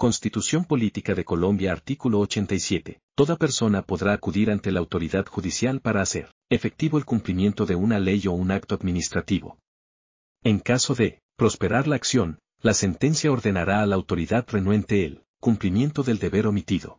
Constitución Política de Colombia Artículo 87. Toda persona podrá acudir ante la autoridad judicial para hacer efectivo el cumplimiento de una ley o un acto administrativo. En caso de prosperar la acción, la sentencia ordenará a la autoridad renuente el cumplimiento del deber omitido.